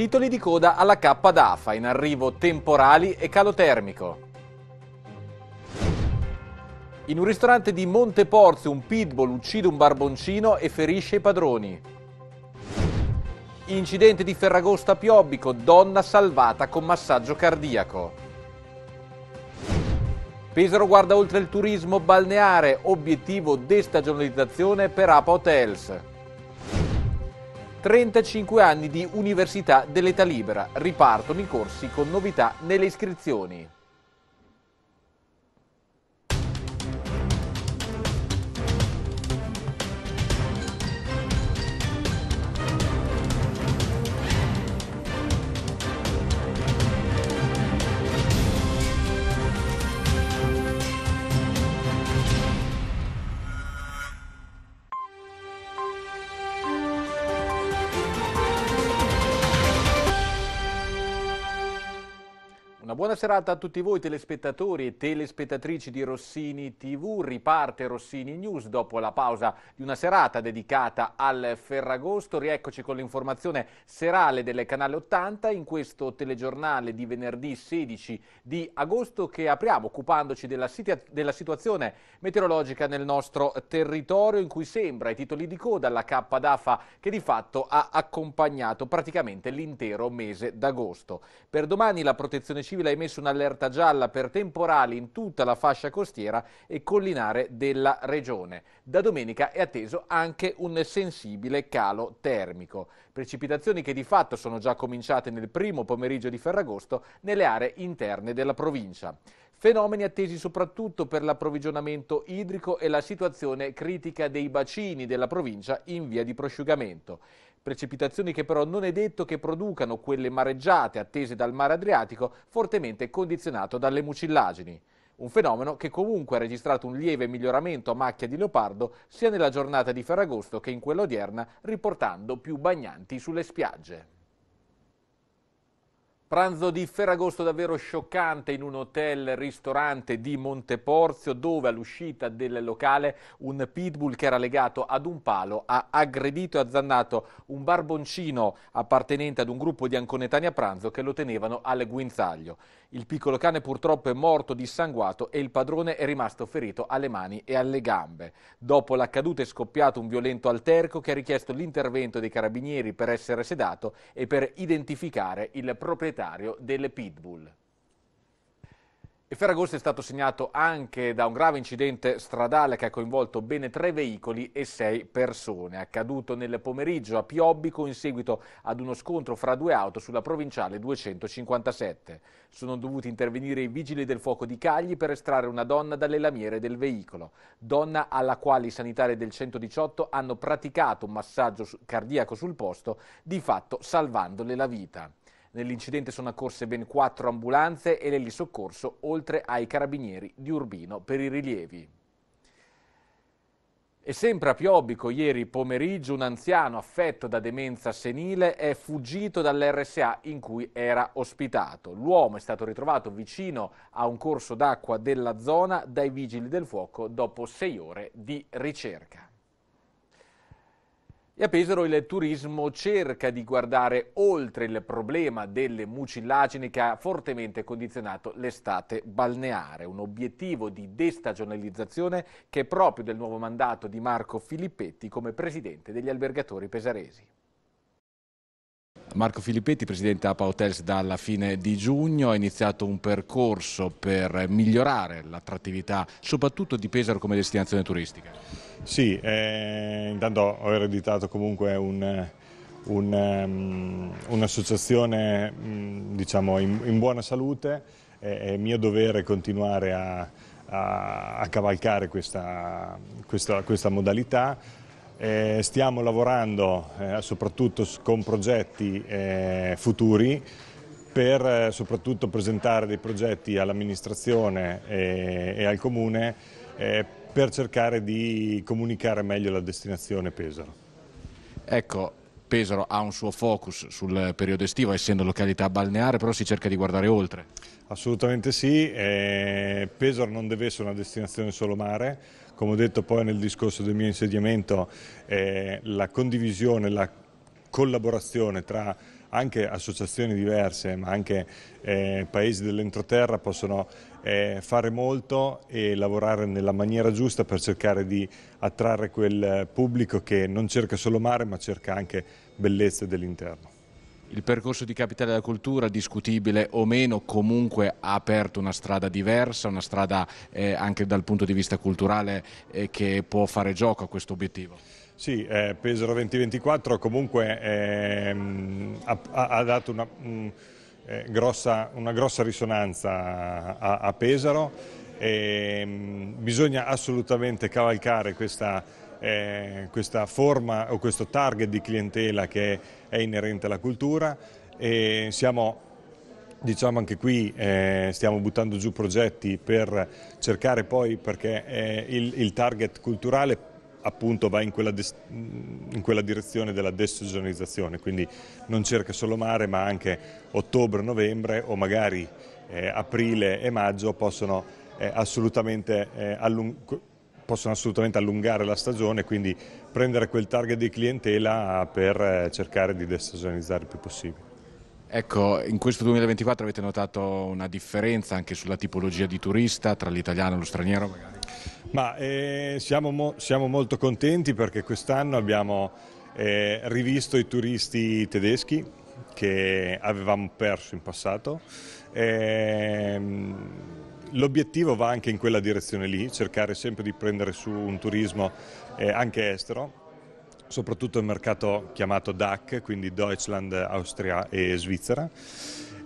Titoli di coda alla K d'Afa in arrivo temporali e calo termico. In un ristorante di Monteporzio un pitbull uccide un barboncino e ferisce i padroni. Incidente di Ferragosta Piobbico, donna salvata con massaggio cardiaco. Pesaro guarda oltre il turismo balneare, obiettivo destagionalizzazione per APA Hotels. 35 anni di Università dell'età libera. Ripartono i corsi con novità nelle iscrizioni. buona serata a tutti voi telespettatori e telespettatrici di Rossini TV. Riparte Rossini News dopo la pausa di una serata dedicata al Ferragosto. Rieccoci con l'informazione serale del canale 80 in questo telegiornale di venerdì 16 di agosto che apriamo occupandoci della, della situazione meteorologica nel nostro territorio in cui sembra i titoli di coda la KDAFA che di fatto ha accompagnato praticamente l'intero mese d'agosto. Per domani la protezione civile ha emesso un'allerta gialla per temporali in tutta la fascia costiera e collinare della regione. Da domenica è atteso anche un sensibile calo termico. Precipitazioni che di fatto sono già cominciate nel primo pomeriggio di Ferragosto nelle aree interne della provincia. Fenomeni attesi soprattutto per l'approvvigionamento idrico e la situazione critica dei bacini della provincia in via di prosciugamento precipitazioni che però non è detto che producano quelle mareggiate attese dal mare Adriatico, fortemente condizionato dalle mucillagini. Un fenomeno che comunque ha registrato un lieve miglioramento a macchia di leopardo sia nella giornata di Ferragosto che in quella odierna, riportando più bagnanti sulle spiagge. Pranzo di Ferragosto davvero scioccante in un hotel-ristorante di Monteporzio dove all'uscita del locale un pitbull che era legato ad un palo ha aggredito e azzannato un barboncino appartenente ad un gruppo di anconetani a pranzo che lo tenevano al guinzaglio. Il piccolo cane purtroppo è morto dissanguato e il padrone è rimasto ferito alle mani e alle gambe. Dopo l'accaduta è scoppiato un violento alterco che ha richiesto l'intervento dei carabinieri per essere sedato e per identificare il proprietario proprietario delle Pitbull. Il Ferragosto è stato segnato anche da un grave incidente stradale che ha coinvolto bene tre veicoli e sei persone, accaduto nel pomeriggio a Piobbico in seguito ad uno scontro fra due auto sulla provinciale 257. Sono dovuti intervenire i vigili del fuoco di Cagli per estrarre una donna dalle lamiere del veicolo, donna alla quale i sanitari del 118 hanno praticato un massaggio cardiaco sul posto, di fatto salvandole la vita. Nell'incidente sono accorse ben quattro ambulanze e l'elisoccorso, oltre ai carabinieri di Urbino per i rilievi. E sempre a Piobbico, ieri pomeriggio, un anziano affetto da demenza senile è fuggito dall'RSA in cui era ospitato. L'uomo è stato ritrovato vicino a un corso d'acqua della zona dai vigili del fuoco dopo sei ore di ricerca. E a Pesaro il turismo cerca di guardare oltre il problema delle mucillagini che ha fortemente condizionato l'estate balneare, un obiettivo di destagionalizzazione che è proprio del nuovo mandato di Marco Filippetti come presidente degli albergatori pesaresi. Marco Filippetti, presidente APA Hotels dalla fine di giugno, ha iniziato un percorso per migliorare l'attrattività soprattutto di Pesaro come destinazione turistica. Sì, eh, intanto ho ereditato comunque un, ehm, un'associazione um, diciamo, in, in, buona salute, è, è mio dovere continuare a, a, a cavalcare questa, questa, questa modalità eh, stiamo lavorando eh, soprattutto con progetti eh, futuri per eh, soprattutto presentare dei progetti all'amministrazione e, eh, e, al comune eh, per cercare di comunicare meglio la destinazione Pesaro. Ecco, Pesaro ha un suo focus sul periodo estivo, essendo località balneare, però si cerca di guardare oltre. Assolutamente sì, Pesaro non deve essere una destinazione solo mare, come ho detto poi nel discorso del mio insediamento, eh, la condivisione, la collaborazione tra anche associazioni diverse ma anche eh, paesi dell'entroterra possono eh, fare molto e lavorare nella maniera giusta per cercare di attrarre quel pubblico che non cerca solo mare ma cerca anche bellezze dell'interno. Il percorso di Capitale della Cultura, discutibile o meno, comunque ha aperto una strada diversa, una strada eh, anche dal punto di vista culturale eh, che può fare gioco a questo obiettivo. Sì, eh, Pesaro 2024 comunque ehm, ha, ha, dato una, mh, eh, grossa, una, grossa, risonanza a, a Pesaro e ehm, mh, bisogna assolutamente cavalcare questa, eh, questa forma o questo target di clientela che è è inerente alla cultura e siamo Diciamo anche qui eh, stiamo buttando giù progetti per cercare poi, perché eh, il, il, target culturale appunto va in quella, in quella direzione della desogionizzazione, quindi non cerca solo mare ma anche ottobre, novembre o magari eh, aprile e maggio possono eh, assolutamente eh, allungare possono assolutamente allungare la stagione, quindi prendere quel target di clientela per eh, cercare di destagionalizzare il più possibile. Ecco, in questo 2024 avete notato una differenza anche sulla tipologia di turista tra l'italiano e lo straniero Ma eh, siamo, mo siamo molto contenti perché quest'anno abbiamo eh, rivisto i turisti tedeschi che avevamo perso in passato. Eh, L'obiettivo va anche in quella direzione lì, cercare sempre di prendere su un turismo eh, anche estero, soprattutto il mercato chiamato DAC, quindi Deutschland, Austria e Svizzera.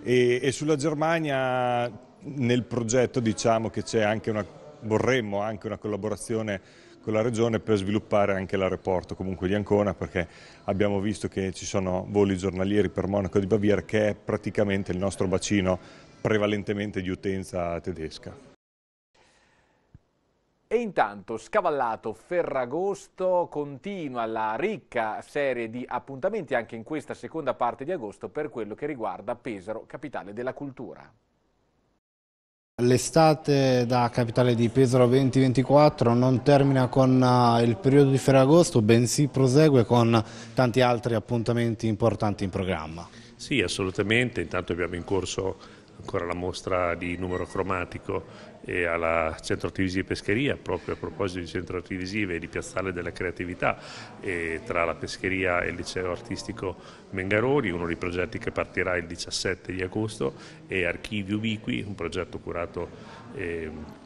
E, e sulla Germania nel progetto diciamo che c'è anche una, vorremmo anche una collaborazione con la regione per sviluppare anche l'aeroporto comunque di Ancona perché abbiamo visto che ci sono voli giornalieri per Monaco di Baviera che è praticamente il nostro bacino prevalentemente di utenza tedesca. E intanto, scavallato Ferragosto, continua la ricca serie di appuntamenti anche in questa seconda parte di agosto per quello che riguarda Pesaro, capitale della cultura. L'estate da capitale di Pesaro 2024 non termina con eh, il periodo di Ferragosto, bensì prosegue con tanti altri appuntamenti importanti in programma. Sì, assolutamente. Intanto abbiamo in corso ancora la mostra di numero cromatico e alla Centro Artivisive Pescheria, proprio a proposito di Centro Artivisive e di Piazzale della Creatività, tra la Pescheria e il Liceo Artistico Mengaroni, uno dei progetti che partirà il 17 di agosto, e Archivi Ubiqui, un progetto curato... Eh,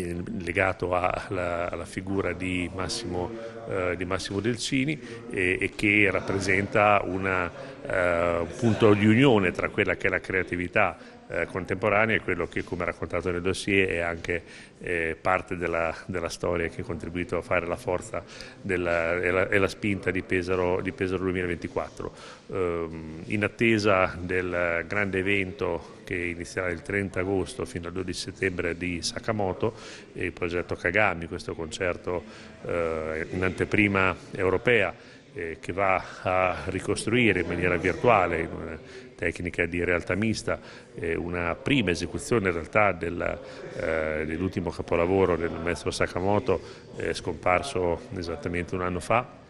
legato alla, alla, figura di Massimo, eh, di Massimo Delcini e, e, che rappresenta una, eh, un punto di unione tra quella che è la creatività eh, contemporanea e quello che, come raccontato nel dossier, è anche eh, parte della, della, storia che ha contribuito a fare la forza della, e, la, e, la, spinta di Pesaro, di Pesaro 2024. Ehm, in attesa del grande evento che inizierà il 30 agosto fino al 12 settembre di Sakamoto il progetto Kagami, questo concerto eh, in anteprima europea eh, che va a ricostruire in maniera virtuale, in una tecnica di realtà mista, eh, una prima esecuzione in realtà del, eh, dell'ultimo capolavoro del maestro Sakamoto, eh, scomparso esattamente un anno fa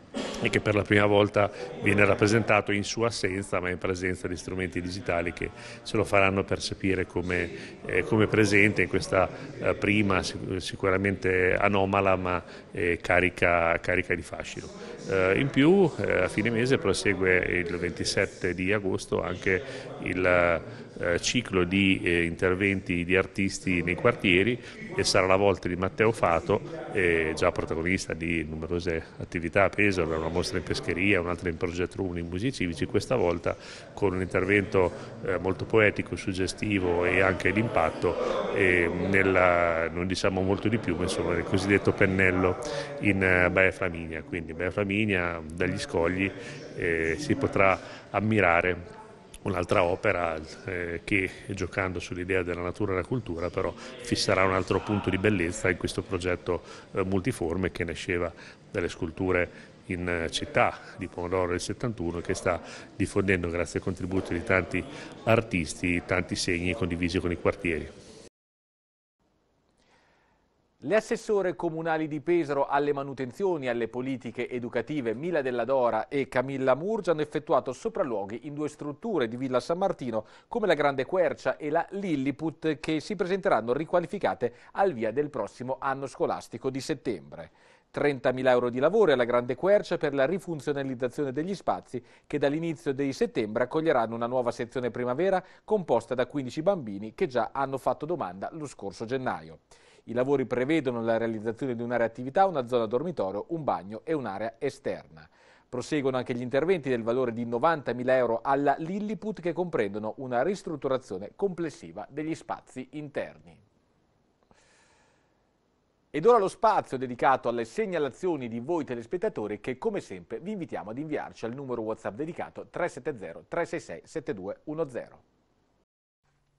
e che per la prima volta viene rappresentato in sua assenza ma in presenza di strumenti digitali che ce lo faranno percepire come, eh, come presente in questa eh, prima sicuramente anomala ma eh, carica, carica, di fascino. Eh, in più eh, a fine mese prosegue il 27 di agosto anche il eh, ciclo di eh, interventi di artisti nei quartieri e sarà la volta di Matteo Fato, eh, già protagonista di numerose attività a Pesaro, una mostra in pescheria, un'altra in Progetto Room in Musi Civici, questa volta con un intervento eh, molto poetico, suggestivo e anche d'impatto, nella, non diciamo molto di più, ma insomma nel cosiddetto pennello in eh, Baia Flaminia, quindi Baia Flaminia dagli scogli si potrà ammirare un'altra opera eh, che giocando sull'idea della natura e della cultura però fisserà un altro punto di bellezza in questo progetto eh, multiforme che nasceva dalle sculture in eh, città di Pomodoro del 71 che sta diffondendo grazie al contributo di tanti artisti tanti segni condivisi con i quartieri. Le assessore comunali di Pesaro alle manutenzioni e alle politiche educative Mila Della Dora e Camilla Murgia hanno effettuato sopralluoghi in due strutture di Villa San Martino come la Grande Quercia e la Lilliput che si presenteranno riqualificate al via del prossimo anno scolastico di settembre. 30.000 euro di lavoro alla Grande Quercia per la rifunzionalizzazione degli spazi che dall'inizio di settembre accoglieranno una nuova sezione primavera composta da 15 bambini che già hanno fatto domanda lo scorso gennaio. I lavori prevedono la realizzazione di un'area attività, una zona dormitorio, un bagno e un'area esterna. Proseguono anche gli interventi del valore di 90.000 euro alla Lilliput che comprendono una ristrutturazione complessiva degli spazi interni. Ed ora lo spazio dedicato alle segnalazioni di voi telespettatori che come sempre vi invitiamo ad inviarci al numero WhatsApp dedicato 370 366 7210.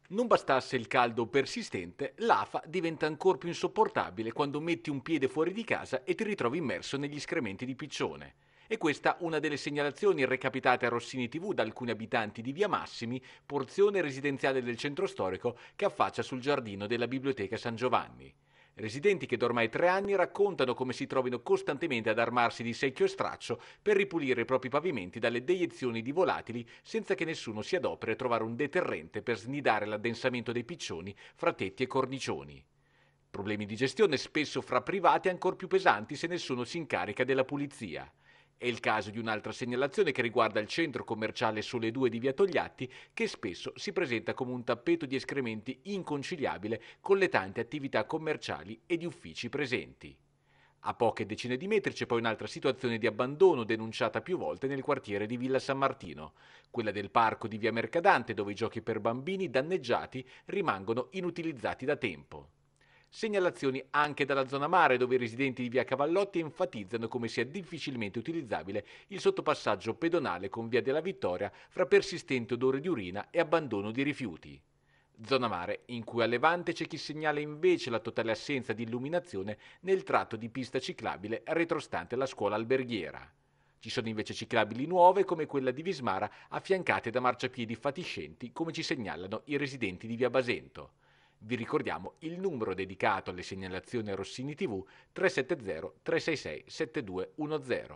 Non bastasse il caldo persistente, l'afa diventa ancora più insopportabile quando metti un piede fuori di casa e ti ritrovi immerso negli escrementi di piccione. E questa una delle segnalazioni recapitate a Rossini TV da alcuni abitanti di Via Massimi, porzione residenziale del centro storico che affaccia sul giardino della Biblioteca San Giovanni. Residenti che da ormai tre anni raccontano come si trovino costantemente ad armarsi di secchio e straccio per ripulire i propri pavimenti dalle deiezioni di volatili senza che nessuno si adoperi a trovare un deterrente per snidare l'addensamento dei piccioni fra tetti e cornicioni. Problemi di gestione spesso fra privati ancora più pesanti se nessuno si incarica della pulizia. È il caso di un'altra segnalazione che riguarda il centro commerciale Sole 2 di Via Togliatti, che spesso si presenta come un tappeto di escrementi inconciliabile con le tante attività commerciali e di uffici presenti. A poche decine di metri c'è poi un'altra situazione di abbandono denunciata più volte nel quartiere di Villa San Martino, quella del parco di Via Mercadante dove i giochi per bambini danneggiati rimangono inutilizzati da tempo. Segnalazioni anche dalla zona mare, dove i residenti di via Cavallotti enfatizzano come sia difficilmente utilizzabile il sottopassaggio pedonale con via della Vittoria fra persistente odore di urina e abbandono di rifiuti. Zona mare in cui a Levante c'è chi segnala invece la totale assenza di illuminazione nel tratto di pista ciclabile retrostante la scuola alberghiera. Ci sono invece ciclabili nuove come quella di Vismara affiancate da marciapiedi fatiscenti come ci segnalano i residenti di via Basento. Vi ricordiamo il numero dedicato alle segnalazioni a Rossini TV 370 366 7210.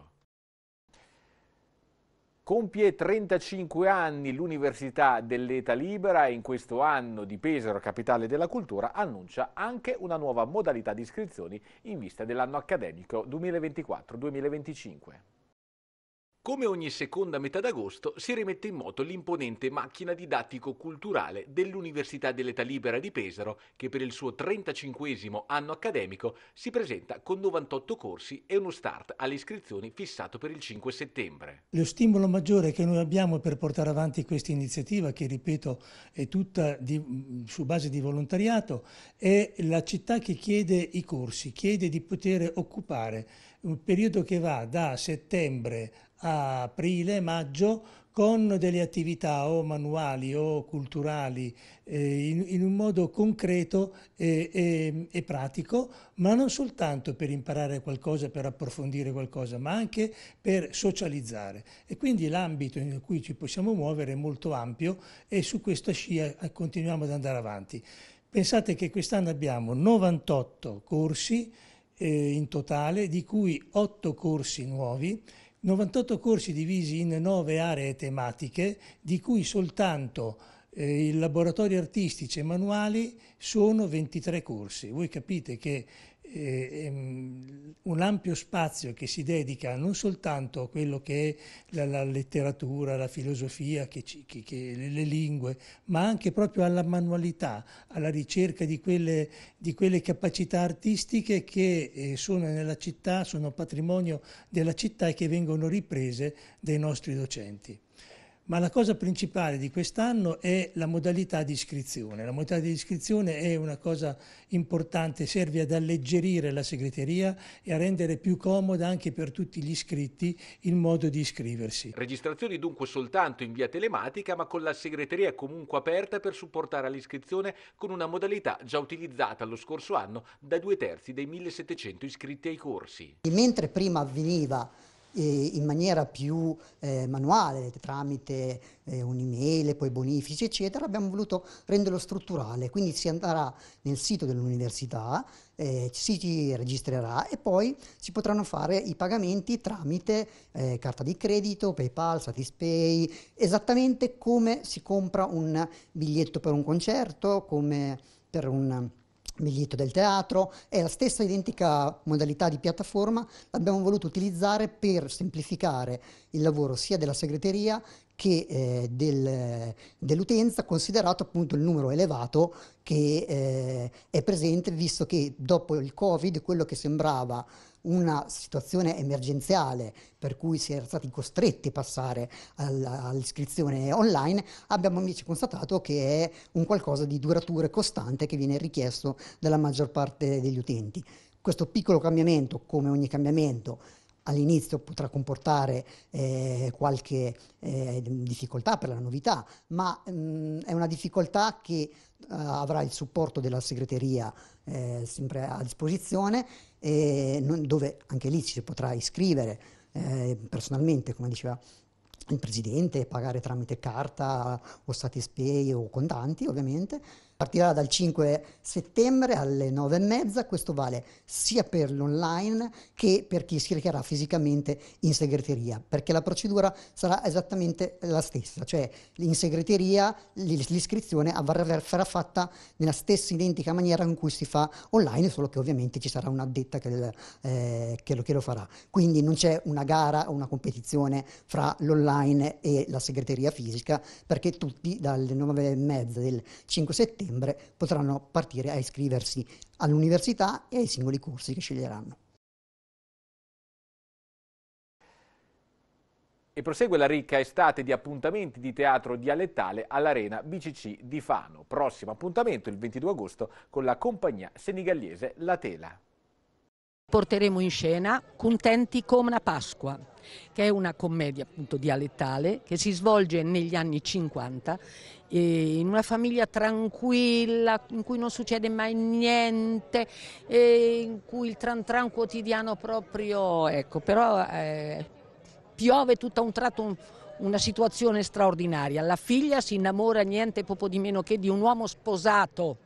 Compie 35 anni l'Università dell'Età Libera e in questo anno di Pesaro, capitale della cultura, annuncia anche una nuova modalità di iscrizioni in vista dell'anno accademico 2024-2025. Come ogni seconda metà d'agosto si rimette in moto l'imponente macchina didattico-culturale dell'Università dell'Età Libera di Pesaro che per il suo 35 anno accademico si presenta con 98 corsi e uno start alle iscrizioni fissato per il 5 settembre. Lo stimolo maggiore che noi abbiamo per portare avanti questa iniziativa che ripeto è tutta di, mm, su base di volontariato è la città che chiede i corsi, chiede di poter occupare un periodo che va da settembre a aprile, maggio, con delle attività o manuali o culturali eh, in, in, un modo concreto e, e, e, pratico, ma non soltanto per imparare qualcosa, per approfondire qualcosa, ma anche per socializzare. E quindi l'ambito in cui ci possiamo muovere è molto ampio e su questa scia eh, continuiamo ad andare avanti. Pensate che quest'anno abbiamo 98 corsi eh, in totale, di cui 8 corsi nuovi 98 corsi divisi in 9 aree tematiche, di cui soltanto eh, i laboratori artistici e manuali sono 23 corsi. Voi capite che Mm, un ampio spazio che si dedica non soltanto a quello che è la, la letteratura, la filosofia, che ci, che, che le lingue, ma anche proprio alla manualità, alla ricerca di quelle, di quelle capacità artistiche che eh, sono nella città, sono patrimonio della città e che vengono riprese dai nostri docenti. Ma la cosa principale di quest'anno è la modalità di iscrizione. La modalità di iscrizione è una cosa importante, serve ad alleggerire la segreteria e a rendere più comoda anche per tutti gli iscritti il modo di iscriversi. Registrazioni dunque soltanto in via telematica, ma con la segreteria comunque aperta per supportare l'iscrizione con una modalità già utilizzata lo scorso anno da due terzi dei 1700 iscritti ai corsi. Mentre prima avveniva in maniera più eh, manuale, tramite eh, un'email, poi bonifici, eccetera, abbiamo voluto renderlo strutturale. Quindi si andrà nel sito dell'università, eh, si registrerà e poi si potranno fare i pagamenti tramite eh, carta di credito, PayPal, Satispay, esattamente come si compra un biglietto per un concerto, come per un biglietto del teatro e la stessa identica modalità di piattaforma l'abbiamo voluto utilizzare per semplificare il lavoro sia della segreteria che eh, del, dell'utenza, considerato appunto il numero elevato che eh, è presente, visto che dopo il Covid quello che sembrava una situazione emergenziale per cui si era stati costretti a passare all'iscrizione online, abbiamo invece constatato che è un qualcosa di duratura e costante che viene richiesto dalla maggior parte degli utenti. Questo piccolo cambiamento, come ogni cambiamento, all'inizio potrà comportare eh, qualche eh, difficoltà per la novità, ma mh, mm, è una difficoltà che eh, avrà il supporto della segreteria eh, sempre a disposizione, non, dove anche lì ci si potrà iscrivere eh, personalmente, come diceva il presidente, pagare tramite carta o Satispay o contanti ovviamente Partirà dal 5 settembre alle 9 e mezza. questo vale sia per l'online che per chi si recherà fisicamente in segreteria, perché la procedura sarà esattamente la stessa, cioè in segreteria l'iscrizione sarà fatta nella stessa identica maniera con cui si fa online, solo che ovviamente ci sarà un'addetta che, eh, che, lo, che lo farà. Quindi non c'è una gara o una competizione fra l'online e la segreteria fisica, perché tutti dalle 9 e mezza del 5 settembre settembre potranno partire a iscriversi all'università e ai singoli corsi che sceglieranno. E prosegue la ricca estate di appuntamenti di teatro dialettale all'Arena BCC di Fano. Prossimo appuntamento il 22 agosto con la compagnia senigallese La Tela. Porteremo in scena Contenti come una Pasqua, che è una commedia appunto dialettale che si svolge negli anni 50 eh, in una famiglia tranquilla in cui non succede mai niente, eh, in cui il tran tran quotidiano proprio, ecco, però eh, piove tutto a un tratto un, una situazione straordinaria. La figlia si innamora niente poco di meno che di un uomo sposato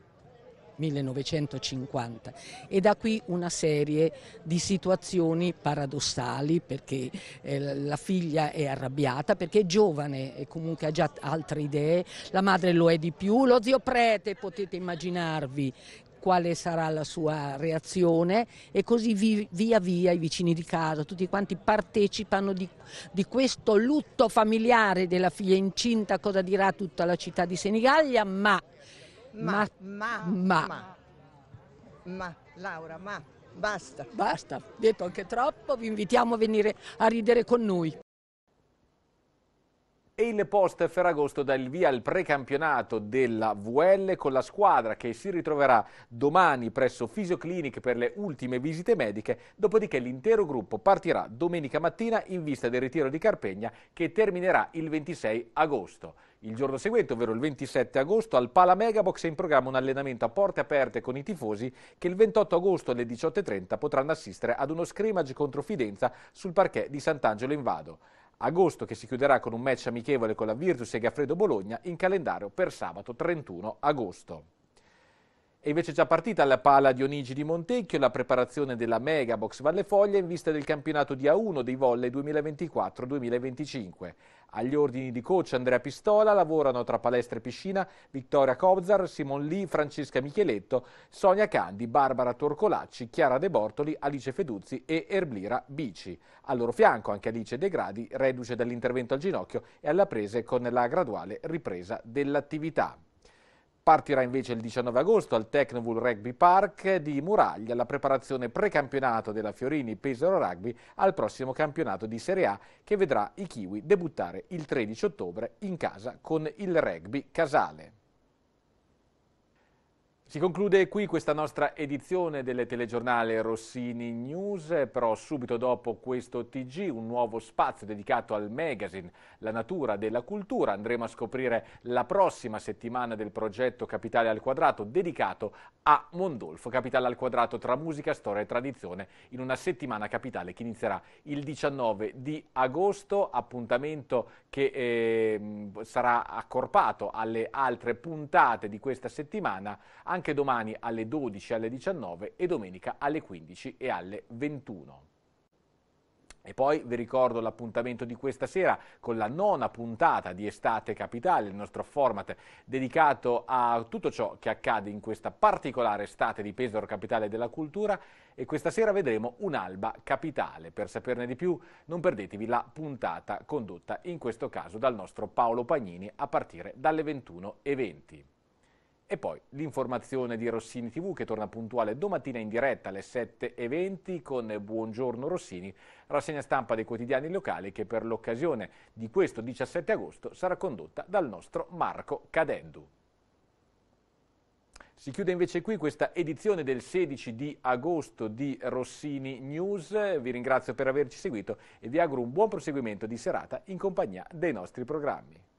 1950 e da qui una serie di situazioni paradossali perché eh, la figlia è arrabbiata perché è giovane e comunque ha già altre idee, la madre lo è di più, lo zio prete potete immaginarvi quale sarà la sua reazione e così via via i vicini di casa, tutti quanti partecipano di, di, questo lutto familiare della figlia incinta, cosa dirà tutta la città di Senigallia, ma ma, ma, ma, ma, ma, Laura, ma, basta. Basta, detto anche troppo, vi invitiamo a venire a ridere con noi. E il post Ferragosto dà il via al precampionato della VL con la squadra che si ritroverà domani presso Fisioclinic per le ultime visite mediche, dopodiché l'intero gruppo partirà domenica mattina in vista del ritiro di Carpegna che terminerà il 26 agosto. Il giorno seguente, ovvero il 27 agosto, al Pala Megabox è in programma un allenamento a porte aperte con i tifosi che il 28 agosto alle 18.30 potranno assistere ad uno scrimmage contro Fidenza sul parquet di Sant'Angelo in Vado agosto che si chiuderà con un match amichevole con la Virtus e Gaffredo Bologna in calendario per sabato 31 agosto. È invece già partita alla pala Dionigi di Montecchio la preparazione della Mega Box Valle Foglia in vista del campionato di A1 dei volley 2024-2025. Agli ordini di coach Andrea Pistola lavorano tra palestra e piscina Vittoria Cobzar, Simon Lee, Francesca Micheletto, Sonia Candi, Barbara Torcolacci, Chiara De Bortoli, Alice Feduzzi e Erblira Bici. Al loro fianco anche Alice De Gradi, reduce dall'intervento al ginocchio e alla prese con la graduale ripresa dell'attività. Partirà invece il 19 agosto al Tecnovool Rugby Park di Muraglia la preparazione precampionato della Fiorini Pesaro Rugby al prossimo campionato di Serie A che vedrà i Kiwi debuttare il 13 ottobre in casa con il rugby Casale. Si conclude qui questa nostra edizione del telegiornale Rossini News, però subito dopo questo TG un nuovo spazio dedicato al magazine La natura della cultura. Andremo a scoprire la prossima settimana del progetto Capitale al Quadrato dedicato a Mondolfo. Capitale al Quadrato tra musica, storia e tradizione in una settimana capitale che inizierà il 19 di agosto, appuntamento che eh, sarà accorpato alle altre puntate di questa settimana. Anche anche domani alle 12 e alle 19 e domenica alle 15 e alle 21. E poi vi ricordo l'appuntamento di questa sera con la nona puntata di Estate Capitale, il nostro format dedicato a tutto ciò che accade in questa particolare estate di Pesaro Capitale della Cultura e questa sera vedremo un'alba capitale. Per saperne di più non perdetevi la puntata condotta in questo caso dal nostro Paolo Pagnini a partire dalle 21.20. E poi l'informazione di Rossini TV che torna puntuale domattina in diretta alle 7.20 con Buongiorno Rossini, rassegna stampa dei quotidiani locali che per l'occasione di questo 17 agosto sarà condotta dal nostro Marco Cadendu. Si chiude invece qui questa edizione del 16 di agosto di Rossini News. Vi ringrazio per averci seguito e vi auguro un buon proseguimento di serata in compagnia dei nostri programmi.